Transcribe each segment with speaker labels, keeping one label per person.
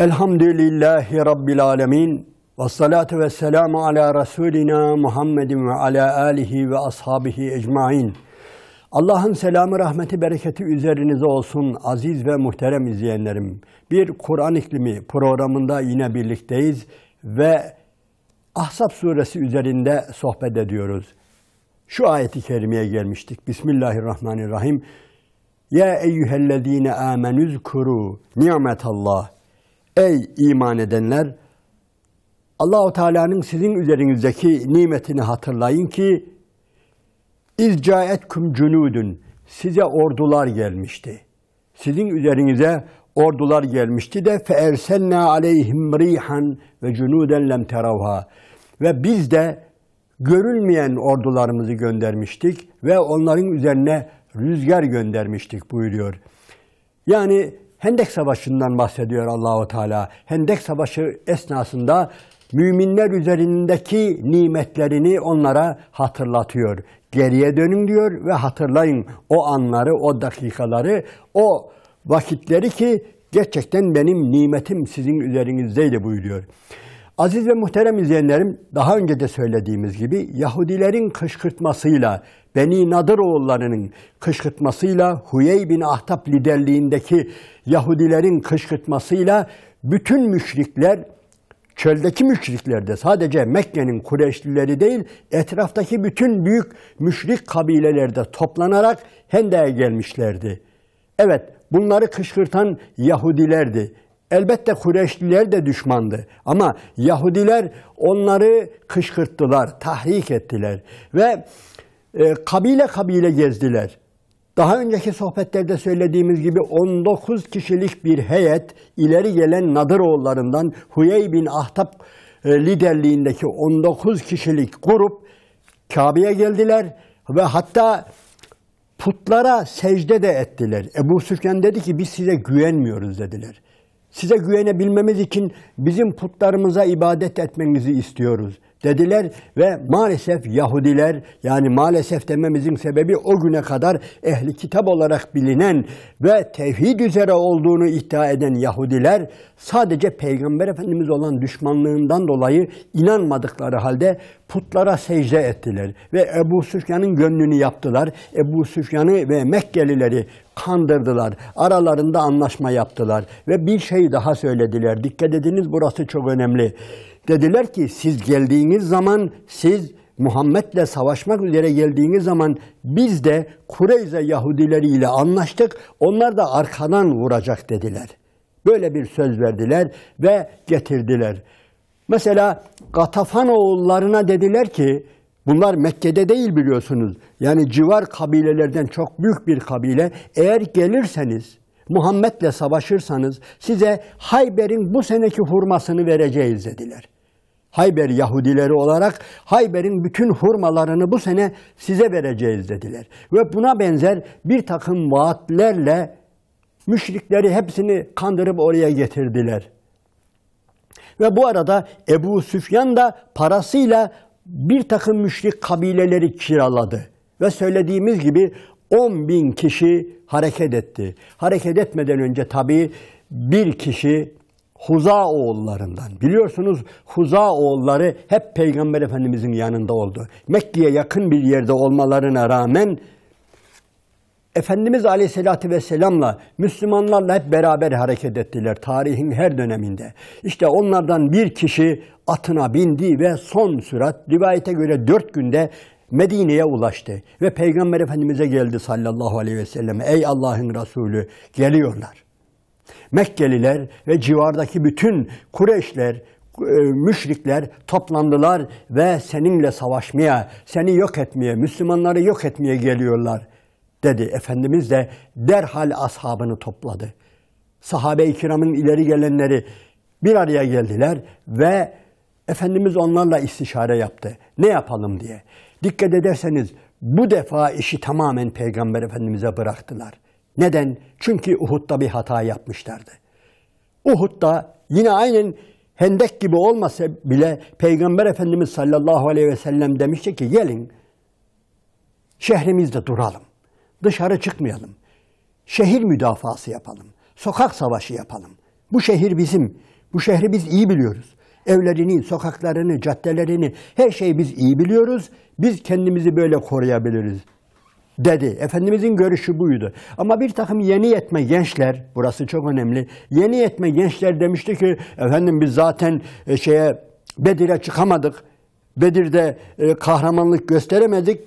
Speaker 1: Elhamdülillahi Rabbil Alemin ve salatu ve selamu ala Resulina Muhammedin ve ala alihi ve ashabihi ecmain. Allah'ın selamı, rahmeti, bereketi üzerinize olsun aziz ve muhterem izleyenlerim. Bir Kur'an iklimi programında yine birlikteyiz ve Ahzab suresi üzerinde sohbet ediyoruz. Şu ayeti kerimeye gelmiştik. Bismillahirrahmanirrahim. Ya eyyühellezine amenüzkuru ni'metallah Ey iman edenler! Allahu Teala'nın sizin üzerinizdeki nimetini hatırlayın ki İzcaetküm cunudun size ordular gelmişti. Sizin üzerinize ordular gelmişti de feersenna aleyhim rihan ve cunuden lem teravha. Ve biz de görülmeyen ordularımızı göndermiştik ve onların üzerine rüzgar göndermiştik buyuruyor. Yani Hendek Savaşı'ndan bahsediyor Allahu Teala. Hendek Savaşı esnasında müminler üzerindeki nimetlerini onlara hatırlatıyor. Geriye dönün diyor ve hatırlayın o anları, o dakikaları, o vakitleri ki gerçekten benim nimetim sizin üzerinizdeydi buyuruyor. Aziz ve muhterem izleyenlerim, daha önce de söylediğimiz gibi Yahudilerin kışkırtmasıyla Beni Nadir oğullarının kışkırtmasıyla Huyey bin Ahtap liderliğindeki Yahudilerin kışkırtmasıyla bütün müşrikler çöldeki müşriklerde sadece Mekke'nin Kureyşlileri değil etraftaki bütün büyük müşrik kabilelerde toplanarak Hende'ye gelmişlerdi. Evet bunları kışkırtan Yahudilerdi. Elbette Kureyşliler de düşmandı ama Yahudiler onları kışkırttılar, tahrik ettiler ve e, kabile kabile gezdiler. Daha önceki sohbetlerde söylediğimiz gibi 19 kişilik bir heyet ileri gelen Nadıroğullarından Huyey bin Ahtap e, liderliğindeki 19 kişilik grup Kabe'ye geldiler ve hatta putlara secde de ettiler. Ebu Süfyan dedi ki biz size güvenmiyoruz dediler. Size güvenebilmemiz için bizim putlarımıza ibadet etmenizi istiyoruz.'' dediler ve maalesef Yahudiler yani maalesef dememizin sebebi o güne kadar ehli kitap olarak bilinen ve tevhid üzere olduğunu iddia eden Yahudiler sadece Peygamber Efendimiz olan düşmanlığından dolayı inanmadıkları halde putlara secde ettiler ve Ebu Süfyan'ın gönlünü yaptılar. Ebu Süfyan'ı ve Mekkelileri kandırdılar. Aralarında anlaşma yaptılar ve bir şey daha söylediler. Dikkat ediniz burası çok önemli. Dediler ki siz geldiğiniz zaman siz Muhammed'le savaşmak üzere geldiğiniz zaman biz de Kureyze Yahudileriyle anlaştık. Onlar da arkadan vuracak dediler. Böyle bir söz verdiler ve getirdiler. Mesela Gatafan oğullarına dediler ki bunlar Mekke'de değil biliyorsunuz. Yani civar kabilelerden çok büyük bir kabile. Eğer gelirseniz Muhammed'le savaşırsanız size Hayber'in bu seneki hurmasını vereceğiz dediler. Hayber Yahudileri olarak Hayber'in bütün hurmalarını bu sene size vereceğiz dediler. Ve buna benzer bir takım vaatlerle müşrikleri hepsini kandırıp oraya getirdiler. Ve bu arada Ebu Süfyan da parasıyla bir takım müşrik kabileleri kiraladı. Ve söylediğimiz gibi 10 bin kişi hareket etti. Hareket etmeden önce tabii bir kişi Huza oğullarından. Biliyorsunuz Huza oğulları hep Peygamber Efendimizin yanında oldu. Mekke'ye yakın bir yerde olmalarına rağmen Efendimiz Aleyhisselatü Vesselam'la Müslümanlarla hep beraber hareket ettiler tarihin her döneminde. İşte onlardan bir kişi atına bindi ve son sürat rivayete göre dört günde Medine'ye ulaştı ve Peygamber Efendimiz'e geldi sallallahu aleyhi ve sellem. Ey Allah'ın Resulü geliyorlar. Mekkeliler ve civardaki bütün Kureyşler, e, müşrikler toplandılar ve seninle savaşmaya, seni yok etmeye, Müslümanları yok etmeye geliyorlar dedi. Efendimiz de derhal ashabını topladı. Sahabe-i kiramın ileri gelenleri bir araya geldiler ve Efendimiz onlarla istişare yaptı. Ne yapalım diye. Dikkat ederseniz bu defa işi tamamen Peygamber Efendimiz'e bıraktılar. Neden? Çünkü Uhud'da bir hata yapmışlardı. Uhud'da yine aynen hendek gibi olmasa bile Peygamber Efendimiz sallallahu aleyhi ve sellem demişti ki gelin şehrimizde duralım. Dışarı çıkmayalım. Şehir müdafası yapalım. Sokak savaşı yapalım. Bu şehir bizim. Bu şehri biz iyi biliyoruz. Evlerini, sokaklarını, caddelerini, her şeyi biz iyi biliyoruz. Biz kendimizi böyle koruyabiliriz dedi. Efendimizin görüşü buydu. Ama bir takım yeni yetme gençler, burası çok önemli, yeni yetme gençler demişti ki, efendim biz zaten e, şeye Bedir'e çıkamadık, Bedir'de e, kahramanlık gösteremedik,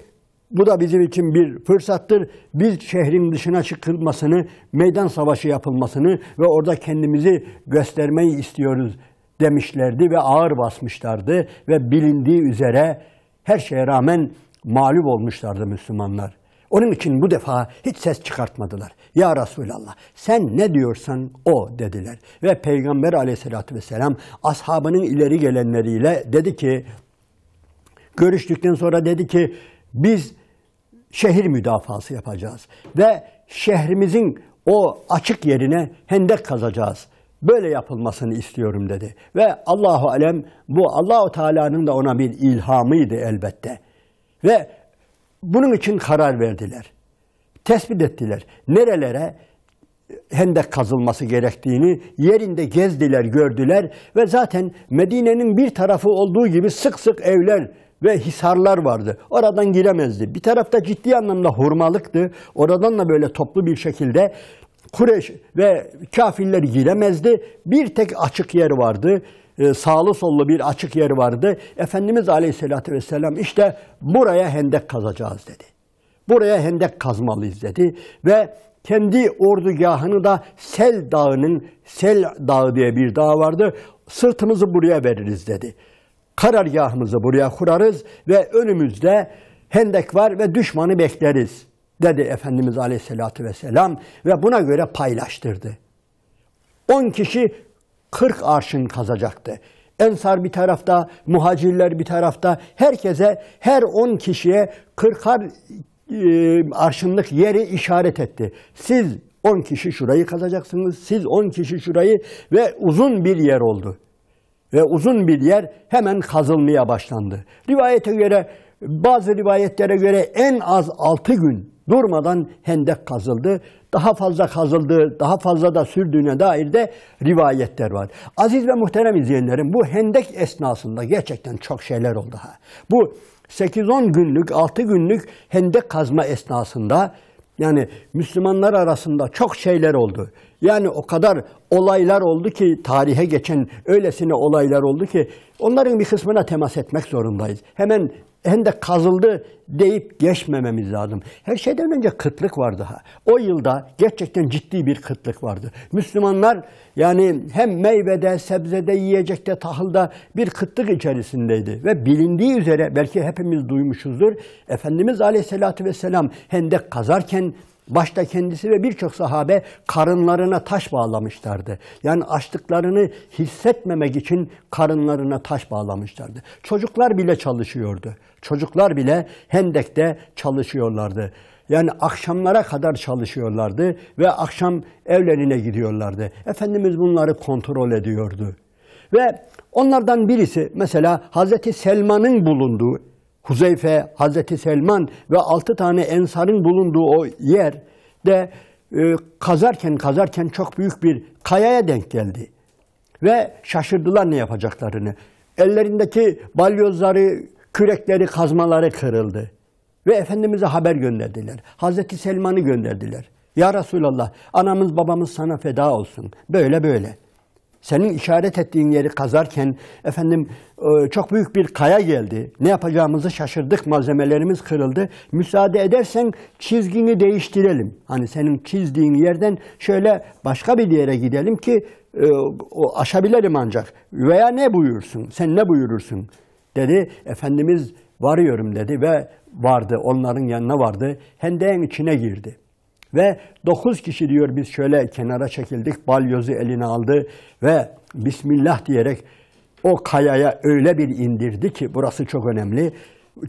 Speaker 1: bu da bizim için bir fırsattır. Biz şehrin dışına çıkılmasını, meydan savaşı yapılmasını ve orada kendimizi göstermeyi istiyoruz demişlerdi ve ağır basmışlardı ve bilindiği üzere her şeye rağmen mağlup olmuşlardı Müslümanlar. Onun için bu defa hiç ses çıkartmadılar. Ya Resulallah sen ne diyorsan o dediler. Ve Peygamber aleyhissalatü vesselam ashabının ileri gelenleriyle dedi ki, görüştükten sonra dedi ki biz şehir müdafası yapacağız. Ve şehrimizin o açık yerine hendek kazacağız böyle yapılmasını istiyorum dedi. Ve Allahu alem bu Allahu Teala'nın da ona bir ilhamıydı elbette. Ve bunun için karar verdiler. Tespit ettiler. Nerelere hendek kazılması gerektiğini yerinde gezdiler, gördüler ve zaten Medine'nin bir tarafı olduğu gibi sık sık evler ve hisarlar vardı. Oradan giremezdi. Bir tarafta ciddi anlamda hurmalıktı. Oradan da böyle toplu bir şekilde Kureş ve kafirler giremezdi. Bir tek açık yer vardı. E, sağlı sollu bir açık yer vardı. Efendimiz Aleyhisselatü Vesselam işte buraya hendek kazacağız dedi. Buraya hendek kazmalıyız dedi. Ve kendi ordugahını da Sel Dağı'nın, Sel Dağı diye bir dağ vardı. Sırtımızı buraya veririz dedi. Karargahımızı buraya kurarız ve önümüzde hendek var ve düşmanı bekleriz dedi Efendimiz Aleyhisselatü Vesselam ve buna göre paylaştırdı. 10 kişi 40 arşın kazacaktı. Ensar bir tarafta, muhacirler bir tarafta, herkese, her 10 kişiye 40 e, arşınlık yeri işaret etti. Siz 10 kişi şurayı kazacaksınız, siz 10 kişi şurayı ve uzun bir yer oldu. Ve uzun bir yer hemen kazılmaya başlandı. Rivayete göre, bazı rivayetlere göre en az 6 gün Durmadan hendek kazıldı. Daha fazla kazıldı, daha fazla da sürdüğüne dair de rivayetler var. Aziz ve muhterem izleyenlerim bu hendek esnasında gerçekten çok şeyler oldu. Ha. Bu 8-10 günlük, 6 günlük hendek kazma esnasında yani Müslümanlar arasında çok şeyler oldu. Yani o kadar olaylar oldu ki tarihe geçen öylesine olaylar oldu ki onların bir kısmına temas etmek zorundayız. Hemen hem de kazıldı deyip geçmememiz lazım. Her şeyden önce kıtlık vardı. O yılda gerçekten ciddi bir kıtlık vardı. Müslümanlar yani hem meyvede, sebzede, yiyecekte, tahılda bir kıtlık içerisindeydi. Ve bilindiği üzere belki hepimiz duymuşuzdur. Efendimiz Aleyhisselatü Vesselam hendek kazarken Başta kendisi ve birçok sahabe karınlarına taş bağlamışlardı. Yani açlıklarını hissetmemek için karınlarına taş bağlamışlardı. Çocuklar bile çalışıyordu. Çocuklar bile Hendek'te çalışıyorlardı. Yani akşamlara kadar çalışıyorlardı ve akşam evlerine gidiyorlardı. Efendimiz bunları kontrol ediyordu. Ve onlardan birisi mesela Hazreti Selman'ın bulunduğu Huzeyfe, Hazreti Selman ve altı tane ensarın bulunduğu o yer de e, kazarken kazarken çok büyük bir kayaya denk geldi. Ve şaşırdılar ne yapacaklarını. Ellerindeki balyozları, kürekleri, kazmaları kırıldı. Ve Efendimiz'e haber gönderdiler. Hazreti Selman'ı gönderdiler. Ya Resulallah, anamız babamız sana feda olsun. Böyle böyle senin işaret ettiğin yeri kazarken efendim e, çok büyük bir kaya geldi. Ne yapacağımızı şaşırdık, malzemelerimiz kırıldı. Müsaade edersen çizgini değiştirelim. Hani senin çizdiğin yerden şöyle başka bir yere gidelim ki e, o aşabilirim ancak. Veya ne buyursun, sen ne buyurursun dedi. Efendimiz varıyorum dedi ve vardı, onların yanına vardı. Hendeğin içine girdi. Ve dokuz kişi diyor biz şöyle kenara çekildik, balyozu eline aldı ve Bismillah diyerek o kayaya öyle bir indirdi ki burası çok önemli.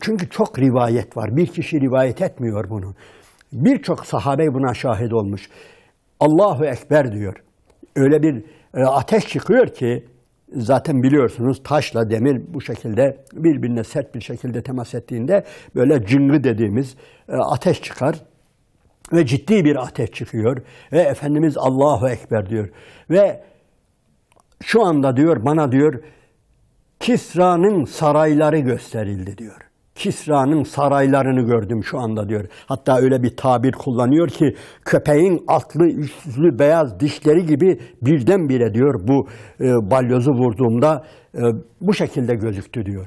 Speaker 1: Çünkü çok rivayet var. Bir kişi rivayet etmiyor bunu. Birçok sahabe buna şahit olmuş. Allahu Ekber diyor. Öyle bir e, ateş çıkıyor ki zaten biliyorsunuz taşla demir bu şekilde birbirine sert bir şekilde temas ettiğinde böyle cıngı dediğimiz e, ateş çıkar. Ve ciddi bir ateş çıkıyor. Ve Efendimiz Allahu Ekber diyor. Ve şu anda diyor bana diyor Kisra'nın sarayları gösterildi diyor. Kisra'nın saraylarını gördüm şu anda diyor. Hatta öyle bir tabir kullanıyor ki köpeğin atlı üstüzlü beyaz dişleri gibi birdenbire diyor bu e, balyozu vurduğumda e, bu şekilde gözüktü diyor.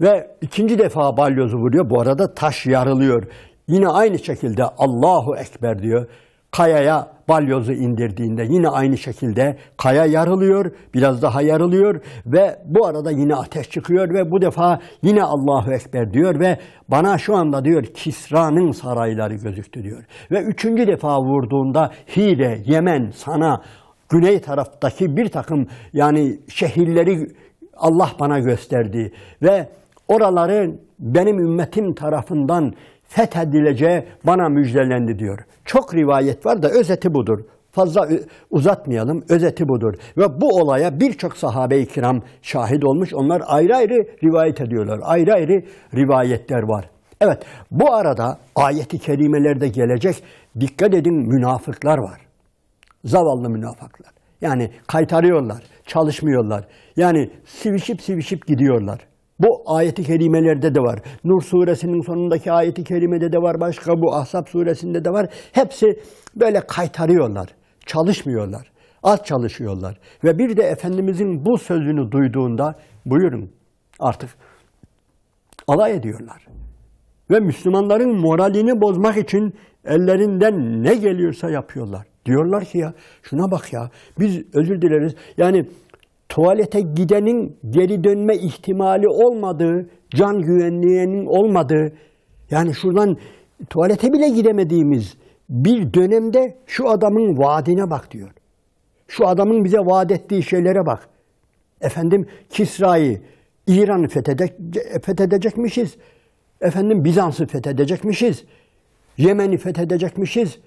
Speaker 1: Ve ikinci defa balyozu vuruyor. Bu arada taş yarılıyor. Yine aynı şekilde Allahu Ekber diyor. Kayaya balyozu indirdiğinde yine aynı şekilde kaya yarılıyor, biraz daha yarılıyor ve bu arada yine ateş çıkıyor ve bu defa yine Allahu Ekber diyor ve bana şu anda diyor Kisra'nın sarayları gözüktü diyor. Ve üçüncü defa vurduğunda Hire, Yemen, Sana, güney taraftaki bir takım yani şehirleri Allah bana gösterdi ve oraların benim ümmetim tarafından fethedileceği bana müjdelendi diyor. Çok rivayet var da özeti budur. Fazla uzatmayalım, özeti budur. Ve bu olaya birçok sahabe-i kiram şahit olmuş. Onlar ayrı ayrı rivayet ediyorlar. Ayrı ayrı rivayetler var. Evet, bu arada ayeti kerimelerde gelecek, dikkat edin münafıklar var. Zavallı münafıklar. Yani kaytarıyorlar, çalışmıyorlar. Yani sivişip sivişip gidiyorlar. Bu ayeti kerimelerde de var. Nur suresinin sonundaki ayeti kerimede de var. Başka bu Ahzab suresinde de var. Hepsi böyle kaytarıyorlar. Çalışmıyorlar. Az çalışıyorlar. Ve bir de Efendimizin bu sözünü duyduğunda buyurun artık alay ediyorlar. Ve Müslümanların moralini bozmak için ellerinden ne geliyorsa yapıyorlar. Diyorlar ki ya şuna bak ya biz özür dileriz. Yani tuvalete gidenin geri dönme ihtimali olmadığı, can güvenliğinin olmadığı, yani şuradan tuvalete bile gidemediğimiz bir dönemde şu adamın vaadine bak diyor. Şu adamın bize vaat ettiği şeylere bak. Efendim Kisra'yı, İran'ı fethedecek, fethedecekmişiz. Efendim Bizans'ı fethedecekmişiz. Yemen'i fethedecekmişiz.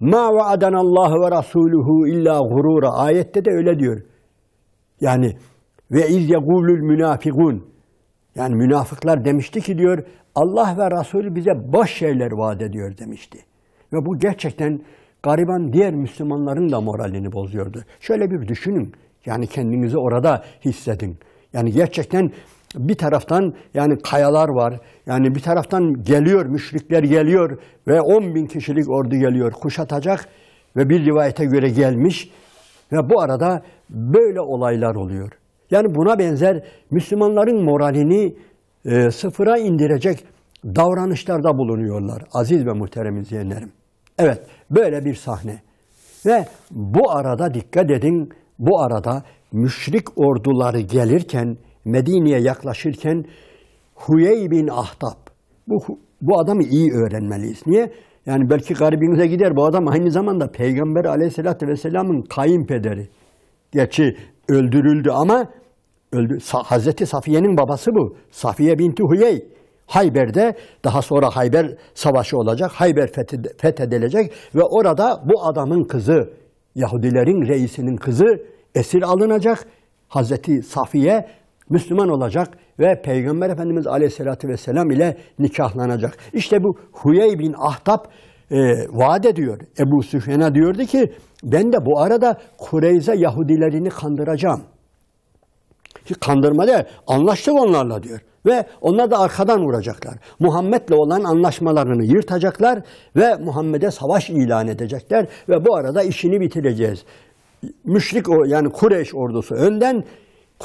Speaker 1: Ma vaadanallahu ve rasuluhu illa gurura. Ayette de öyle diyor. Yani ve iz yekulul münafikun. Yani münafıklar demişti ki diyor Allah ve Resulü bize boş şeyler vaat ediyor demişti. Ve bu gerçekten gariban diğer Müslümanların da moralini bozuyordu. Şöyle bir düşünün. Yani kendinizi orada hissedin. Yani gerçekten bir taraftan yani kayalar var. Yani bir taraftan geliyor, müşrikler geliyor ve 10 bin kişilik ordu geliyor kuşatacak ve bir rivayete göre gelmiş ve bu arada böyle olaylar oluyor. Yani buna benzer Müslümanların moralini e, sıfıra indirecek davranışlarda bulunuyorlar aziz ve muhterem izleyenlerim. Evet böyle bir sahne. Ve bu arada dikkat edin bu arada müşrik orduları gelirken Medine'ye yaklaşırken Huyey bin Ahtap bu, bu adamı iyi öğrenmeliyiz. Niye? Yani belki garibinize gider. Bu adam aynı zamanda Peygamber aleyhissalatü vesselamın kayınpederi. Gerçi öldürüldü ama öldü. Hazreti Safiye'nin babası bu. Safiye binti Huyey. Hayber'de daha sonra Hayber savaşı olacak. Hayber fethedilecek ve orada bu adamın kızı Yahudilerin reisinin kızı esir alınacak. Hazreti Safiye Müslüman olacak ve Peygamber Efendimiz Aleyhisselatü Vesselam ile nikahlanacak. İşte bu Huyey bin Ahtap e, vaat ediyor. Ebu Süfyan'a diyordu ki ben de bu arada Kureyze Yahudilerini kandıracağım. Ki kandırma değil, anlaştık onlarla diyor. Ve onlar da arkadan vuracaklar. Muhammed'le olan anlaşmalarını yırtacaklar ve Muhammed'e savaş ilan edecekler. Ve bu arada işini bitireceğiz. Müşrik yani Kureyş ordusu önden,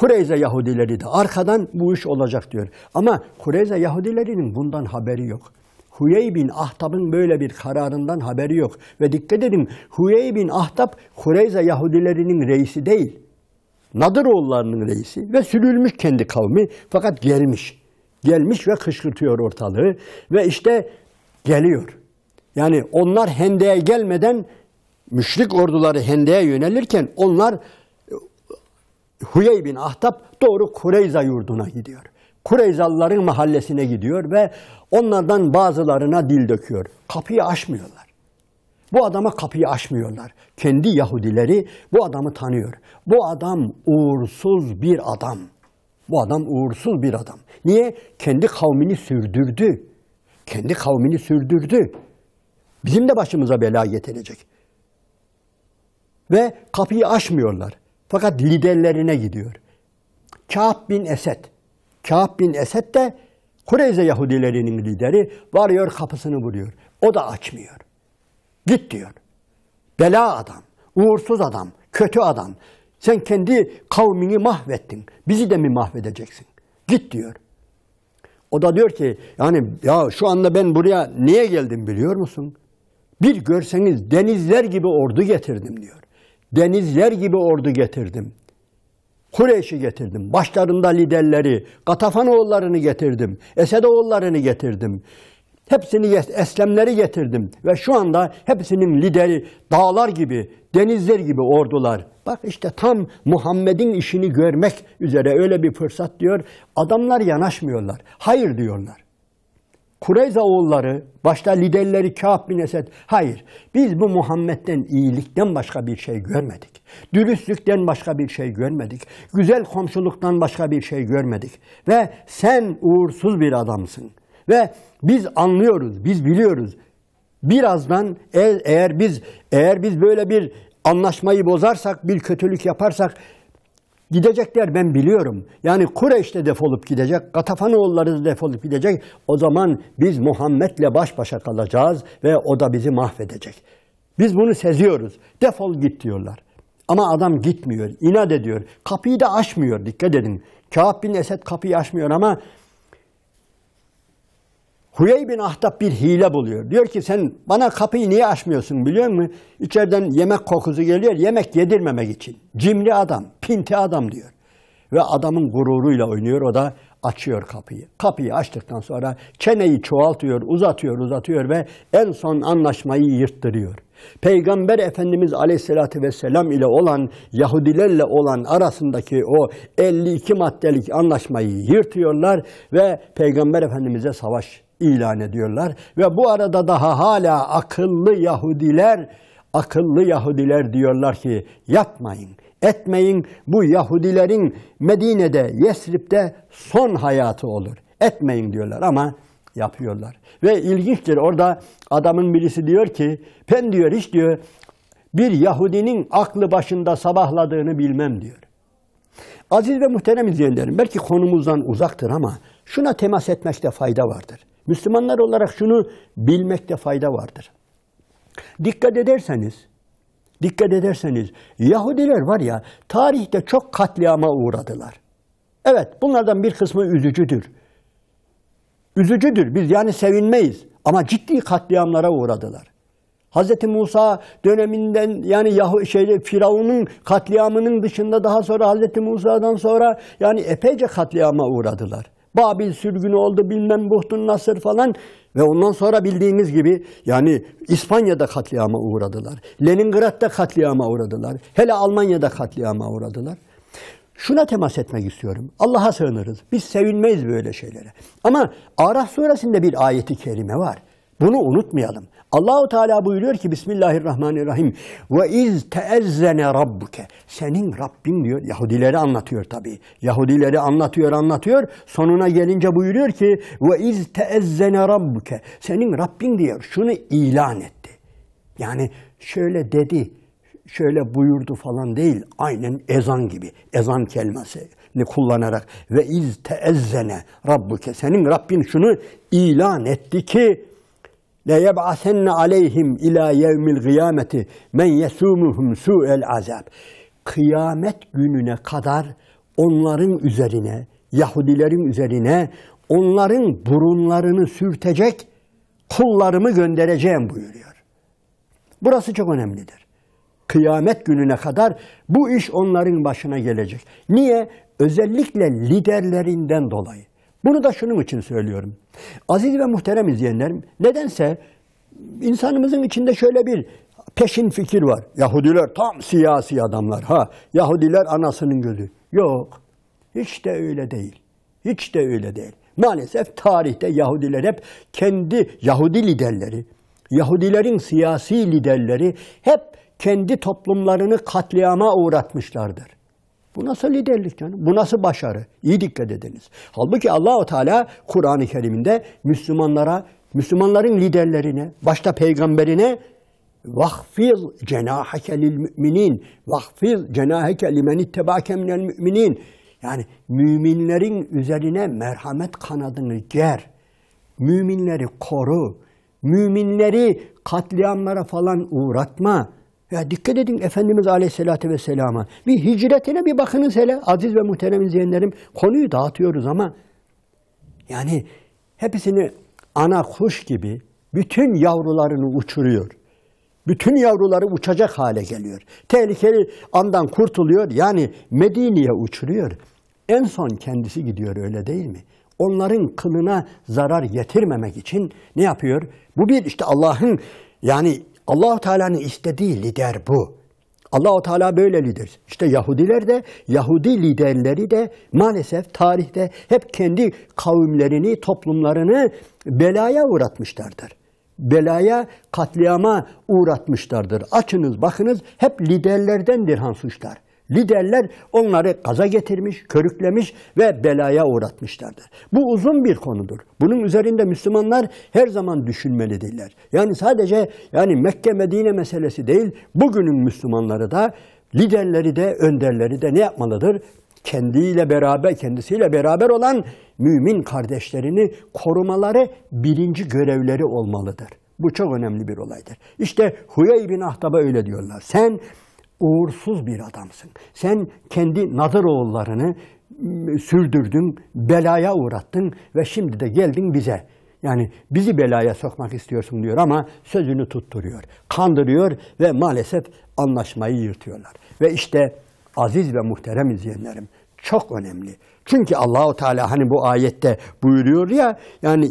Speaker 1: Kureyze Yahudileri de arkadan bu iş olacak diyor. Ama Kureyze Yahudilerinin bundan haberi yok. Huyey bin Ahtab'ın böyle bir kararından haberi yok. Ve dikkat edin Huyey bin Ahtab Kureyze Yahudilerinin reisi değil. Nadiroğullarının reisi ve sürülmüş kendi kavmi fakat gelmiş. Gelmiş ve kışkırtıyor ortalığı ve işte geliyor. Yani onlar Hende'ye gelmeden müşrik orduları Hende'ye yönelirken onlar Huyey bin Ahtap doğru Kureyza yurduna gidiyor. Kureyzalıların mahallesine gidiyor ve onlardan bazılarına dil döküyor. Kapıyı açmıyorlar. Bu adama kapıyı açmıyorlar. Kendi Yahudileri bu adamı tanıyor. Bu adam uğursuz bir adam. Bu adam uğursuz bir adam. Niye? Kendi kavmini sürdürdü. Kendi kavmini sürdürdü. Bizim de başımıza bela getirecek. Ve kapıyı açmıyorlar. Fakat liderlerine gidiyor. Kâb bin Esed. Kâb bin Esed de Kureyze Yahudilerinin lideri varıyor kapısını vuruyor. O da açmıyor. Git diyor. Bela adam, uğursuz adam, kötü adam. Sen kendi kavmini mahvettin. Bizi de mi mahvedeceksin? Git diyor. O da diyor ki yani ya şu anda ben buraya niye geldim biliyor musun? Bir görseniz denizler gibi ordu getirdim diyor. Denizler gibi ordu getirdim. Kureyş'i getirdim. Başlarında liderleri, Katafanoğullarını getirdim. Esedoğullarını getirdim. Hepsini eslemleri getirdim ve şu anda hepsinin lideri dağlar gibi, denizler gibi ordular. Bak işte tam Muhammed'in işini görmek üzere öyle bir fırsat diyor. Adamlar yanaşmıyorlar. Hayır diyorlar. Kureyza oğulları, başta liderleri Kâb bin Esed, hayır biz bu Muhammed'den iyilikten başka bir şey görmedik. Dürüstlükten başka bir şey görmedik. Güzel komşuluktan başka bir şey görmedik. Ve sen uğursuz bir adamsın. Ve biz anlıyoruz, biz biliyoruz. Birazdan eğer biz eğer biz böyle bir anlaşmayı bozarsak, bir kötülük yaparsak Gidecekler ben biliyorum. Yani Kureyş defolup gidecek, Katafanoğulları da defolup gidecek. O zaman biz Muhammed'le baş başa kalacağız ve o da bizi mahvedecek. Biz bunu seziyoruz. Defol git diyorlar. Ama adam gitmiyor, inat ediyor. Kapıyı da açmıyor, dikkat edin. Kâb bin Esed kapıyı açmıyor ama Huyey bin Ahtap bir hile buluyor. Diyor ki sen bana kapıyı niye açmıyorsun biliyor musun? İçeriden yemek kokusu geliyor. Yemek yedirmemek için. Cimri adam, pinti adam diyor. Ve adamın gururuyla oynuyor. O da açıyor kapıyı. Kapıyı açtıktan sonra çeneyi çoğaltıyor, uzatıyor, uzatıyor ve en son anlaşmayı yırttırıyor. Peygamber Efendimiz Aleyhisselatü Vesselam ile olan Yahudilerle olan arasındaki o 52 maddelik anlaşmayı yırtıyorlar ve Peygamber Efendimiz'e savaş ilan ediyorlar. Ve bu arada daha hala akıllı Yahudiler, akıllı Yahudiler diyorlar ki yapmayın, etmeyin. Bu Yahudilerin Medine'de, Yesrib'de son hayatı olur. Etmeyin diyorlar ama yapıyorlar. Ve ilginçtir orada adamın birisi diyor ki ben diyor hiç diyor bir Yahudinin aklı başında sabahladığını bilmem diyor. Aziz ve muhterem izleyenlerim belki konumuzdan uzaktır ama şuna temas etmekte fayda vardır. Müslümanlar olarak şunu bilmekte fayda vardır. Dikkat ederseniz, dikkat ederseniz Yahudiler var ya tarihte çok katliama uğradılar. Evet bunlardan bir kısmı üzücüdür. Üzücüdür biz yani sevinmeyiz ama ciddi katliamlara uğradılar. Hz. Musa döneminden yani Yahu şeyde Firavun'un katliamının dışında daha sonra Hz. Musa'dan sonra yani epeyce katliama uğradılar. Babil sürgünü oldu bilmem Buhtun Nasır falan ve ondan sonra bildiğiniz gibi yani İspanya'da katliama uğradılar. Leningrad'da katliama uğradılar. Hele Almanya'da katliama uğradılar. Şuna temas etmek istiyorum. Allah'a sığınırız. Biz sevinmeyiz böyle şeylere. Ama Araf suresinde bir ayeti kerime var. Bunu unutmayalım. Allahu Teala buyuruyor ki Bismillahirrahmanirrahim. Ve iz teezzene rabbuke. Senin Rabbin diyor. Yahudileri anlatıyor tabii. Yahudileri anlatıyor, anlatıyor. Sonuna gelince buyuruyor ki ve iz teezzene rabbuke. Senin Rabbin diyor. Şunu ilan etti. Yani şöyle dedi, şöyle buyurdu falan değil. Aynen ezan gibi. Ezan kelimesi kullanarak ve iz teezzene rabbuke senin Rabbin şunu ilan etti ki le yeb'asenne aleyhim ila yevmil kıyameti men yesumuhum su'el azab. Kıyamet gününe kadar onların üzerine, Yahudilerin üzerine onların burunlarını sürtecek kullarımı göndereceğim buyuruyor. Burası çok önemlidir. Kıyamet gününe kadar bu iş onların başına gelecek. Niye? Özellikle liderlerinden dolayı. Bunu da şunun için söylüyorum. Aziz ve muhterem izleyenlerim, nedense insanımızın içinde şöyle bir peşin fikir var. Yahudiler tam siyasi adamlar. Ha, Yahudiler anasının gözü. Yok, hiç de öyle değil. Hiç de öyle değil. Maalesef tarihte Yahudiler hep kendi Yahudi liderleri, Yahudilerin siyasi liderleri hep kendi toplumlarını katliama uğratmışlardır. Bu nasıl liderlik canım? Bu nasıl başarı? İyi dikkat ediniz. Halbuki Allahu Teala Kur'an-ı Kerim'de Müslümanlara, Müslümanların liderlerine, başta peygamberine Vahfiz cenaheke lil müminin. Vahfiz cenaheke limen ittebake minel müminin. Yani müminlerin üzerine merhamet kanadını ger. Müminleri koru. Müminleri katliamlara falan uğratma. Ya dikkat edin Efendimiz Aleyhisselatü Vesselam'a. Bir hicretine bir bakınız hele aziz ve muhterem izleyenlerim. Konuyu dağıtıyoruz ama yani hepsini ana kuş gibi bütün yavrularını uçuruyor. Bütün yavruları uçacak hale geliyor. Tehlikeli andan kurtuluyor. Yani Medine'ye uçuruyor. En son kendisi gidiyor öyle değil mi? Onların kılına zarar getirmemek için ne yapıyor? Bu bir işte Allah'ın yani Allahu Teala'nın istediği lider bu. Allahu Teala böyle lider. İşte Yahudiler de, Yahudi liderleri de maalesef tarihte hep kendi kavimlerini, toplumlarını belaya uğratmışlardır. Belaya, katliama uğratmışlardır. Açınız, bakınız hep liderlerdendir hansuçlar liderler onları kaza getirmiş, körüklemiş ve belaya uğratmışlardır. Bu uzun bir konudur. Bunun üzerinde Müslümanlar her zaman düşünmelidirler. Yani sadece yani Mekke Medine meselesi değil, bugünün Müslümanları da liderleri de önderleri de ne yapmalıdır? Kendiyle beraber, kendisiyle beraber olan mümin kardeşlerini korumaları birinci görevleri olmalıdır. Bu çok önemli bir olaydır. İşte Huyey bin Ahtab'a öyle diyorlar. Sen uğursuz bir adamsın. Sen kendi oğullarını ıı, sürdürdün, belaya uğrattın ve şimdi de geldin bize. Yani bizi belaya sokmak istiyorsun diyor ama sözünü tutturuyor, kandırıyor ve maalesef anlaşmayı yırtıyorlar. Ve işte aziz ve muhterem izleyenlerim çok önemli. Çünkü Allahu Teala hani bu ayette buyuruyor ya yani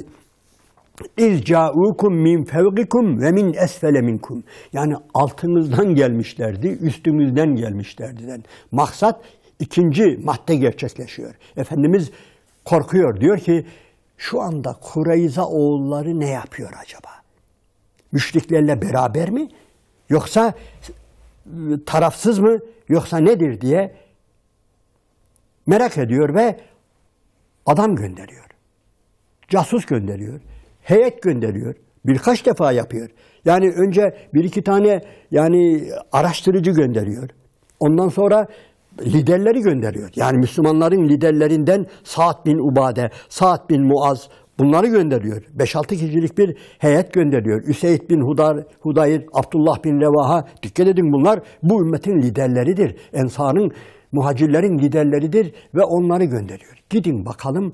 Speaker 1: İz ca'ukum min fevkikum ve min esfele minkum. Yani altınızdan gelmişlerdi, üstümüzden gelmişlerdi. Yani maksat ikinci madde gerçekleşiyor. Efendimiz korkuyor. Diyor ki şu anda Kureyza oğulları ne yapıyor acaba? Müşriklerle beraber mi? Yoksa ıı, tarafsız mı? Yoksa nedir diye merak ediyor ve adam gönderiyor. Casus gönderiyor heyet gönderiyor. Birkaç defa yapıyor. Yani önce bir iki tane yani araştırıcı gönderiyor. Ondan sonra liderleri gönderiyor. Yani Müslümanların liderlerinden Sa'd bin Ubade, Sa'd bin Muaz bunları gönderiyor. 5-6 kişilik bir heyet gönderiyor. Üseyd bin Hudar, Hudayr, Abdullah bin Revaha. Dikkat edin bunlar bu ümmetin liderleridir. Ensar'ın, muhacirlerin liderleridir ve onları gönderiyor. Gidin bakalım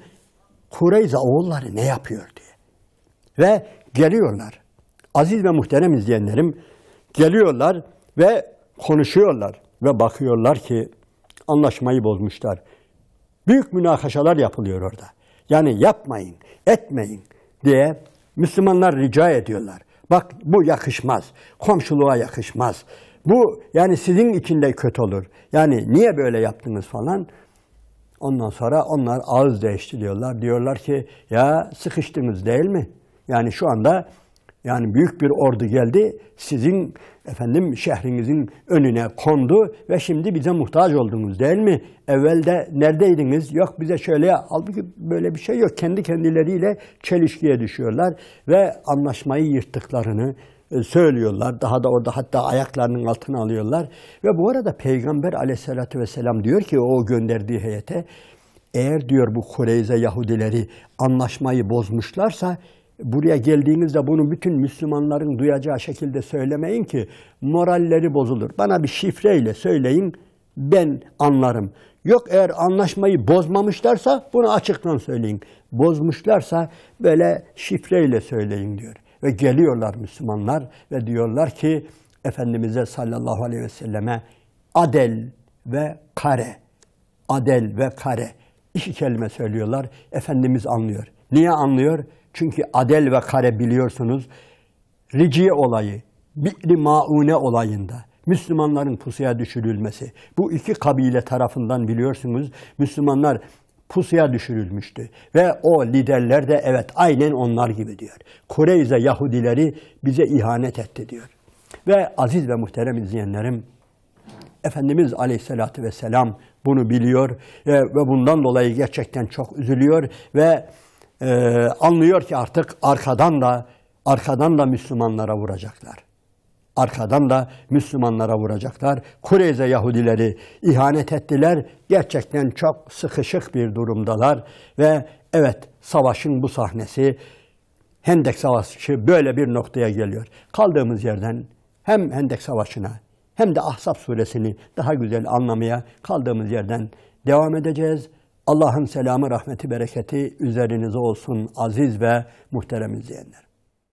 Speaker 1: Kureyza oğulları ne yapıyor diyor. Ve geliyorlar. Aziz ve muhterem izleyenlerim geliyorlar ve konuşuyorlar ve bakıyorlar ki anlaşmayı bozmuşlar. Büyük münakaşalar yapılıyor orada. Yani yapmayın, etmeyin diye Müslümanlar rica ediyorlar. Bak bu yakışmaz, komşuluğa yakışmaz. Bu yani sizin için de kötü olur. Yani niye böyle yaptınız falan. Ondan sonra onlar ağız değiştiriyorlar. Diyorlar ki ya sıkıştınız değil mi? Yani şu anda yani büyük bir ordu geldi, sizin efendim şehrinizin önüne kondu ve şimdi bize muhtaç oldunuz değil mi? Evvelde neredeydiniz? Yok bize şöyle, halbuki böyle bir şey yok. Kendi kendileriyle çelişkiye düşüyorlar ve anlaşmayı yırttıklarını e, söylüyorlar. Daha da orada hatta ayaklarının altına alıyorlar. Ve bu arada Peygamber aleyhissalatü vesselam diyor ki o gönderdiği heyete, eğer diyor bu Kureyze Yahudileri anlaşmayı bozmuşlarsa buraya geldiğinizde bunu bütün Müslümanların duyacağı şekilde söylemeyin ki moralleri bozulur. Bana bir şifreyle söyleyin ben anlarım. Yok eğer anlaşmayı bozmamışlarsa bunu açıktan söyleyin. Bozmuşlarsa böyle şifreyle söyleyin diyor. Ve geliyorlar Müslümanlar ve diyorlar ki Efendimiz'e sallallahu aleyhi ve selleme adel ve kare. Adel ve kare. İki kelime söylüyorlar. Efendimiz anlıyor. Niye anlıyor? Çünkü adel ve kare biliyorsunuz Riciye olayı, Bi'li Maune olayında Müslümanların pusuya düşürülmesi. Bu iki kabile tarafından biliyorsunuz Müslümanlar pusuya düşürülmüştü. Ve o liderler de evet aynen onlar gibi diyor. Kureyze Yahudileri bize ihanet etti diyor. Ve aziz ve muhterem izleyenlerim, Efendimiz Aleyhisselatü Vesselam bunu biliyor ve bundan dolayı gerçekten çok üzülüyor ve e, anlıyor ki artık arkadan da arkadan da Müslümanlara vuracaklar. Arkadan da Müslümanlara vuracaklar. Kureyze Yahudileri ihanet ettiler. Gerçekten çok sıkışık bir durumdalar ve evet savaşın bu sahnesi Hendek Savaşı böyle bir noktaya geliyor. Kaldığımız yerden hem Hendek Savaşı'na hem de Ahzab suresini daha güzel anlamaya kaldığımız yerden devam edeceğiz. Allah'ın selamı, rahmeti, bereketi üzerinize olsun aziz ve muhterem izleyenler.